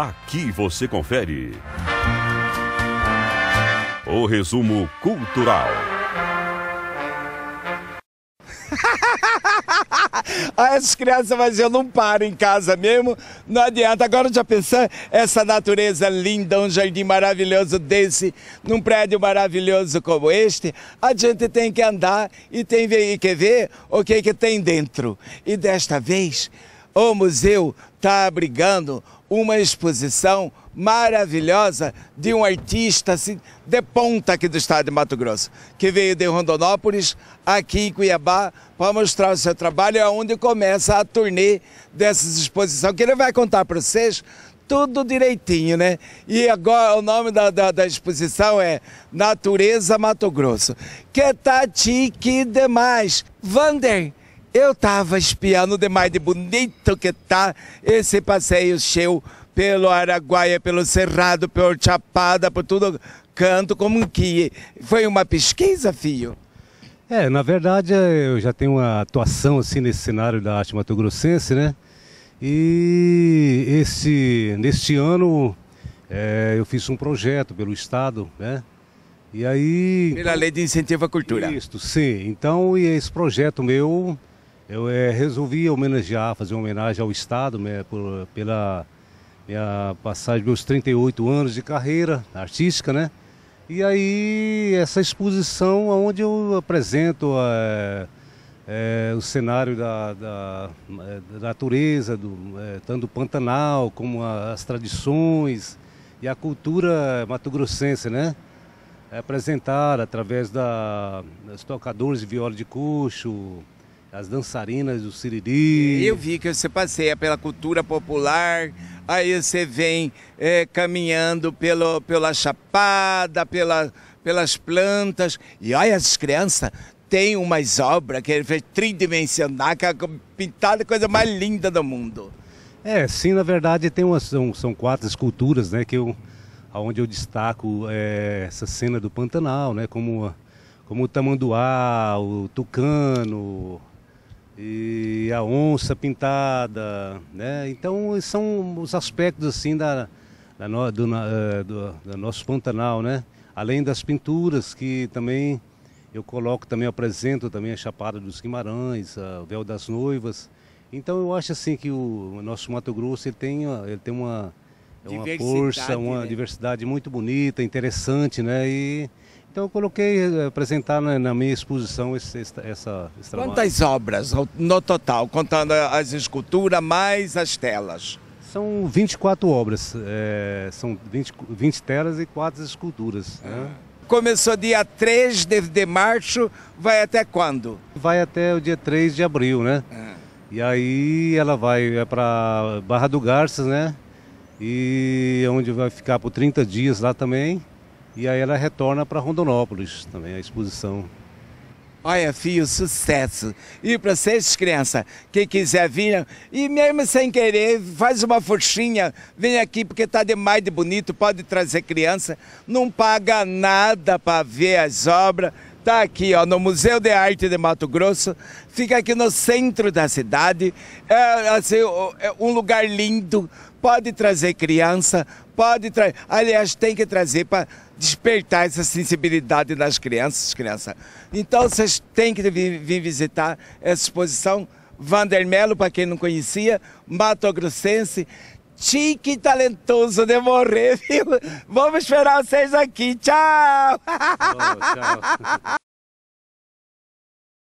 Aqui você confere. O resumo cultural. ah, essas crianças, mas eu não paro em casa mesmo, não adianta. Agora já pensar essa natureza linda, um jardim maravilhoso desse, num prédio maravilhoso como este, a gente tem que andar e tem que ver o que, é que tem dentro. E desta vez o museu está abrigando uma exposição maravilhosa de um artista assim, de ponta aqui do estado de Mato Grosso, que veio de Rondonópolis, aqui em Cuiabá, para mostrar o seu trabalho, é onde começa a turnê dessas exposições, que ele vai contar para vocês tudo direitinho, né? E agora o nome da, da, da exposição é Natureza Mato Grosso, que tá tique demais. Vander, eu estava espiando demais de bonito que tá esse passeio cheio pelo Araguaia, pelo Cerrado, pelo Chapada, por tudo canto, como que foi uma pesquisa, filho? É, na verdade eu já tenho uma atuação assim nesse cenário da arte matogrossense, né? E esse, neste ano é, eu fiz um projeto pelo Estado, né? E aí... Pela Lei de Incentivo à Cultura. Isso, sim. Então, e esse projeto meu eu é, resolvi homenagear, fazer uma homenagem ao Estado né, por, pela minha passagem, meus 38 anos de carreira artística, né? E aí essa exposição onde eu apresento é, é, o cenário da, da, da natureza, do, tanto o Pantanal como a, as tradições e a cultura matogrossense, né? É através da, dos tocadores de viola de coxo, as dançarinas do Siriri. Eu vi que você passeia pela cultura popular, aí você vem é, caminhando pelo, pela chapada, pela, pelas plantas. E olha as crianças, tem umas obras que ele fez tridimensional, que é pintada coisa mais linda do mundo. É, sim, na verdade tem umas são, são quatro esculturas, né, que eu, onde eu destaco é, essa cena do Pantanal, né, como, como o tamanduá, o tucano, e a onça pintada, né? Então são os aspectos assim da, da no, do, eh, do, do, nosso Pantanal, né? Além das pinturas que também eu coloco, também apresento também a Chapada dos Guimarães, o Véu das Noivas. Então eu acho assim que o nosso Mato Grosso ele tem, ele tem uma, é uma força, uma né? diversidade muito bonita, interessante, né? E então eu coloquei eh, apresentar na, né, na minha exposição esse, essa, essa Quantas obras no total, contando as esculturas mais as telas? São 24 obras, é, são 20, 20 telas e 4 esculturas. Né? Ah. Começou dia 3 de, de, março, vai até quando? Vai até o dia 3 de abril, né? Ah. E aí ela vai é para Barra do Garças, né? E é onde vai ficar por 30 dias lá também. E aí ela retorna para Rondonópolis também, a exposição. Olha, filho, sucesso. E para vocês, criança, quem quiser vir, e mesmo sem querer, faz uma forxinha, vem aqui porque está demais de bonito, pode trazer criança, não paga nada para ver as obras, Está aqui ó, no Museu de Arte de Mato Grosso, fica aqui no centro da cidade, é, assim, é um lugar lindo, pode trazer criança, pode trazer, aliás, tem que trazer para despertar essa sensibilidade nas crianças, criança. Então vocês têm que vir, vir visitar essa exposição, Vandermelo, para quem não conhecia, Mato Grossense, chique e talentoso de morrer, viu? Vamos esperar vocês aqui. Tchau! Oh, tchau.